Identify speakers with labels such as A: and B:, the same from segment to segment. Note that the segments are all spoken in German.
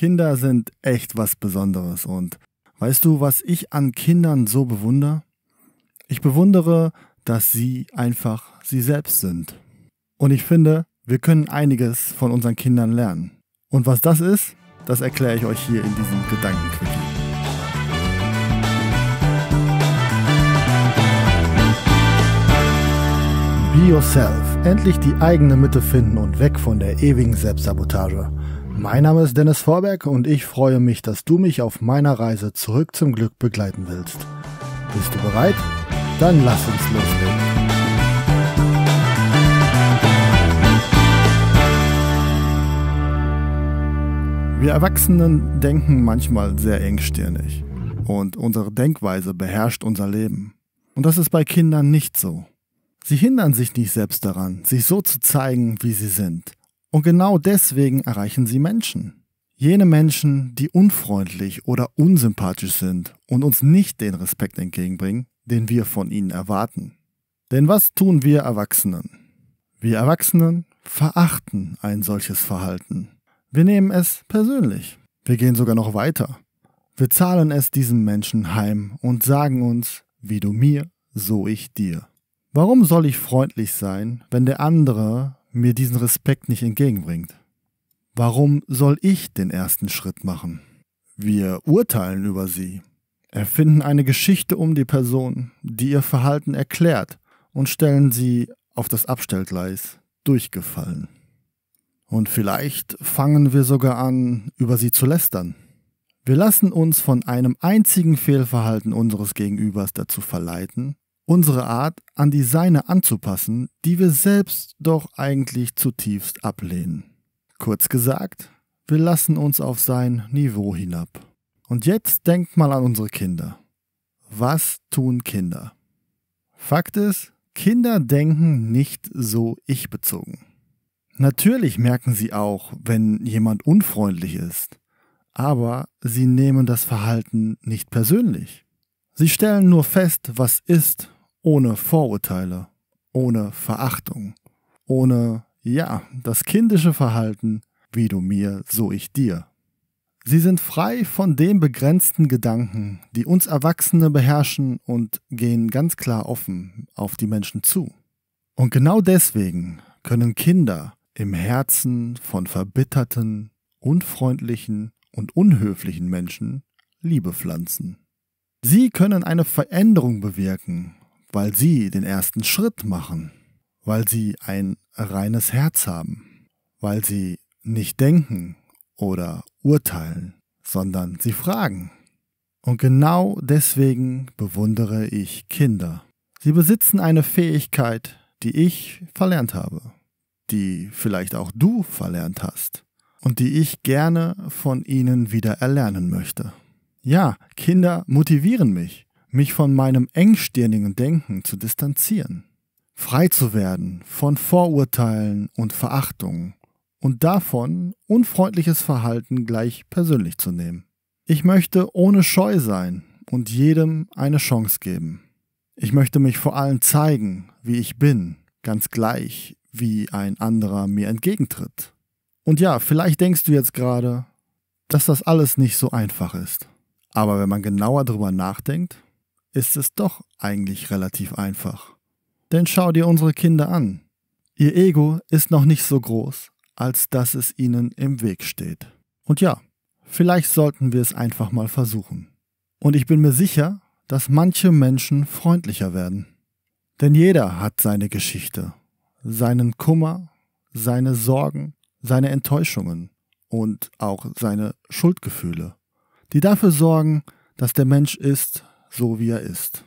A: Kinder sind echt was Besonderes und weißt du, was ich an Kindern so bewundere? Ich bewundere, dass sie einfach sie selbst sind. Und ich finde, wir können einiges von unseren Kindern lernen. Und was das ist, das erkläre ich euch hier in diesem Gedankenquickie. Be yourself. Endlich die eigene Mitte finden und weg von der ewigen Selbstsabotage. Mein Name ist Dennis Vorberg und ich freue mich, dass du mich auf meiner Reise zurück zum Glück begleiten willst. Bist du bereit? Dann lass uns loslegen. Wir Erwachsenen denken manchmal sehr engstirnig und unsere Denkweise beherrscht unser Leben. Und das ist bei Kindern nicht so. Sie hindern sich nicht selbst daran, sich so zu zeigen, wie sie sind. Und genau deswegen erreichen sie Menschen. Jene Menschen, die unfreundlich oder unsympathisch sind und uns nicht den Respekt entgegenbringen, den wir von ihnen erwarten. Denn was tun wir Erwachsenen? Wir Erwachsenen verachten ein solches Verhalten. Wir nehmen es persönlich. Wir gehen sogar noch weiter. Wir zahlen es diesem Menschen heim und sagen uns, wie du mir, so ich dir. Warum soll ich freundlich sein, wenn der andere mir diesen Respekt nicht entgegenbringt. Warum soll ich den ersten Schritt machen? Wir urteilen über sie, erfinden eine Geschichte um die Person, die ihr Verhalten erklärt und stellen sie auf das Abstellgleis durchgefallen. Und vielleicht fangen wir sogar an, über sie zu lästern. Wir lassen uns von einem einzigen Fehlverhalten unseres Gegenübers dazu verleiten, unsere Art an die seine anzupassen, die wir selbst doch eigentlich zutiefst ablehnen. Kurz gesagt, wir lassen uns auf sein Niveau hinab. Und jetzt denkt mal an unsere Kinder. Was tun Kinder? Fakt ist, Kinder denken nicht so ich-bezogen. Natürlich merken sie auch, wenn jemand unfreundlich ist, aber sie nehmen das Verhalten nicht persönlich. Sie stellen nur fest, was ist ohne Vorurteile, ohne Verachtung, ohne, ja, das kindische Verhalten, wie du mir, so ich dir. Sie sind frei von den begrenzten Gedanken, die uns Erwachsene beherrschen und gehen ganz klar offen auf die Menschen zu. Und genau deswegen können Kinder im Herzen von verbitterten, unfreundlichen und unhöflichen Menschen Liebe pflanzen. Sie können eine Veränderung bewirken, weil sie den ersten Schritt machen, weil sie ein reines Herz haben, weil sie nicht denken oder urteilen, sondern sie fragen. Und genau deswegen bewundere ich Kinder. Sie besitzen eine Fähigkeit, die ich verlernt habe, die vielleicht auch du verlernt hast und die ich gerne von ihnen wieder erlernen möchte. Ja, Kinder motivieren mich mich von meinem engstirnigen Denken zu distanzieren, frei zu werden von Vorurteilen und Verachtungen und davon unfreundliches Verhalten gleich persönlich zu nehmen. Ich möchte ohne Scheu sein und jedem eine Chance geben. Ich möchte mich vor allem zeigen, wie ich bin, ganz gleich, wie ein anderer mir entgegentritt. Und ja, vielleicht denkst du jetzt gerade, dass das alles nicht so einfach ist. Aber wenn man genauer drüber nachdenkt, ist es doch eigentlich relativ einfach. Denn schau dir unsere Kinder an. Ihr Ego ist noch nicht so groß, als dass es ihnen im Weg steht. Und ja, vielleicht sollten wir es einfach mal versuchen. Und ich bin mir sicher, dass manche Menschen freundlicher werden. Denn jeder hat seine Geschichte, seinen Kummer, seine Sorgen, seine Enttäuschungen und auch seine Schuldgefühle, die dafür sorgen, dass der Mensch ist, so wie er ist.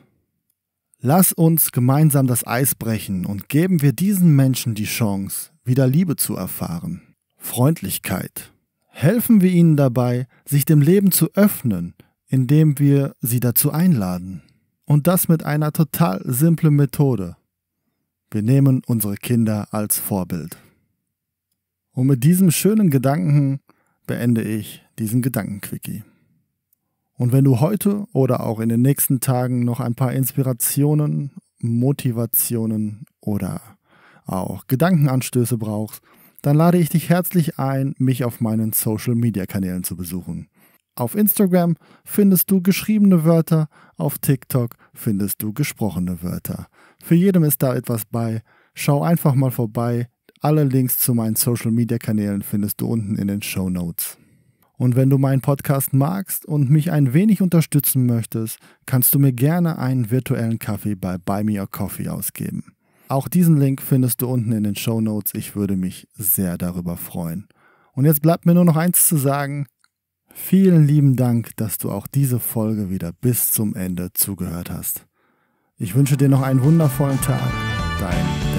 A: Lass uns gemeinsam das Eis brechen und geben wir diesen Menschen die Chance, wieder Liebe zu erfahren. Freundlichkeit. Helfen wir ihnen dabei, sich dem Leben zu öffnen, indem wir sie dazu einladen. Und das mit einer total simplen Methode. Wir nehmen unsere Kinder als Vorbild. Und mit diesem schönen Gedanken beende ich diesen Gedankenquickie. Und wenn du heute oder auch in den nächsten Tagen noch ein paar Inspirationen, Motivationen oder auch Gedankenanstöße brauchst, dann lade ich dich herzlich ein, mich auf meinen Social-Media-Kanälen zu besuchen. Auf Instagram findest du geschriebene Wörter, auf TikTok findest du gesprochene Wörter. Für jedem ist da etwas bei. Schau einfach mal vorbei. Alle Links zu meinen Social-Media-Kanälen findest du unten in den Show Notes. Und wenn du meinen Podcast magst und mich ein wenig unterstützen möchtest, kannst du mir gerne einen virtuellen Kaffee bei Buy Me a Coffee ausgeben. Auch diesen Link findest du unten in den Show Notes. Ich würde mich sehr darüber freuen. Und jetzt bleibt mir nur noch eins zu sagen. Vielen lieben Dank, dass du auch diese Folge wieder bis zum Ende zugehört hast. Ich wünsche dir noch einen wundervollen Tag. Dein